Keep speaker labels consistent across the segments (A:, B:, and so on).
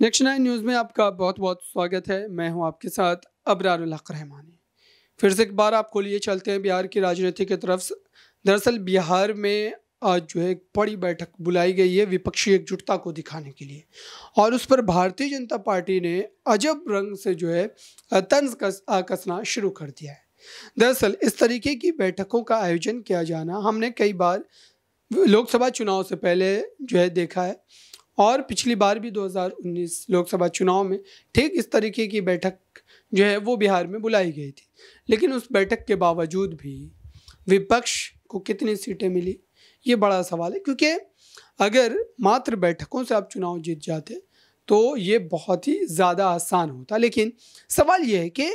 A: next nine news में आपका बहुत बहुत स्वागत है मैं हूं आपके साथ अबरारहक रहमानी फिर से एक बार आपको लिए चलते हैं बिहार की राजनीति की तरफ से दरअसल बिहार में आज जो है एक बड़ी बैठक बुलाई गई है विपक्षी एकजुटता को दिखाने के लिए और उस पर भारतीय जनता पार्टी ने अजब रंग से जो है तंज कस कसना शुरू कर दिया है दरअसल इस तरीके की बैठकों का आयोजन किया जाना हमने कई बार लोकसभा चुनाव से पहले जो है देखा है और पिछली बार भी 2019 लोकसभा चुनाव में ठीक इस तरीके की बैठक जो है वो बिहार में बुलाई गई थी लेकिन उस बैठक के बावजूद भी विपक्ष को कितनी सीटें मिली ये बड़ा सवाल है क्योंकि अगर मात्र बैठकों से आप चुनाव जीत जाते तो ये बहुत ही ज़्यादा आसान होता लेकिन सवाल ये है कि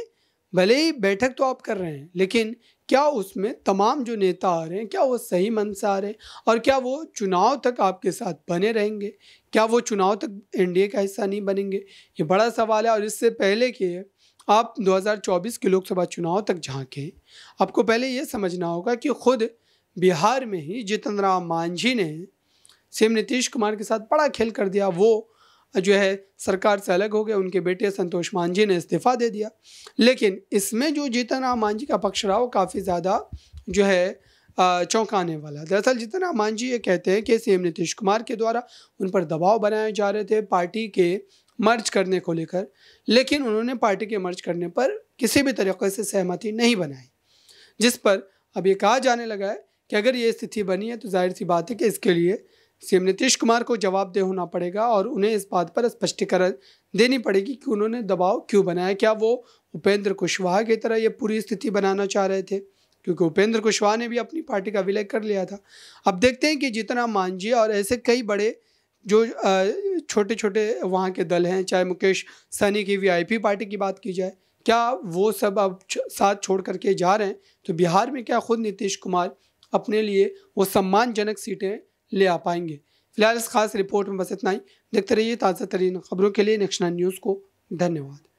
A: भले ही बैठक तो आप कर रहे हैं लेकिन क्या उसमें तमाम जो नेता आ रहे हैं क्या वो सही मन से आ रहे हैं और क्या वो चुनाव तक आपके साथ बने रहेंगे क्या वो चुनाव तक एनडीए का हिस्सा नहीं बनेंगे ये बड़ा सवाल है और इससे पहले कि आप 2024 के लोकसभा चुनाव तक झांकें आपको पहले ये समझना होगा कि खुद बिहार में ही जितन राम मांझी ने सीएम नीतीश कुमार के साथ बड़ा खेल कर दिया वो जो है सरकार से अलग हो गए उनके बेटे संतोष मांझी ने इस्तीफ़ा दे दिया लेकिन इसमें जो जीतन राम मांझी का पक्ष रहा वो काफ़ी ज़्यादा जो है चौंकाने वाला दरअसल जीतन राम मांझी ये कहते हैं कि सीएम नीतीश कुमार के द्वारा उन पर दबाव बनाए जा रहे थे पार्टी के मर्ज करने को लेकर लेकिन उन्होंने पार्टी के मर्ज करने पर किसी भी तरीके से सहमति नहीं बनाई जिस पर अब ये कहा जाने लगा है कि अगर ये स्थिति बनी है तो जाहिर सी बात है कि इसके लिए सीएम नीतीश कुमार को जवाबदेह होना पड़ेगा और उन्हें इस बात पर स्पष्टीकरण देनी पड़ेगी कि उन्होंने दबाव क्यों बनाया क्या वो उपेंद्र कुशवाहा की तरह ये पूरी स्थिति बनाना चाह रहे थे क्योंकि उपेंद्र कुशवाहा ने भी अपनी पार्टी का विलय कर लिया था अब देखते हैं कि जितना मांझी और ऐसे कई बड़े जो छोटे छोटे वहाँ के दल हैं चाहे मुकेश सहनी की वी पार्टी की बात की जाए क्या वो सब अब साथ छोड़ करके जा रहे हैं तो बिहार में क्या खुद नीतीश कुमार अपने लिए वो सम्मानजनक सीटें ले आ पाएंगे फिलहाल इस खास रिपोर्ट में बस इतना ही देखते रहिए ताज़ा तरीन खबरों के लिए नेक्स्ट न्यूज़ को धन्यवाद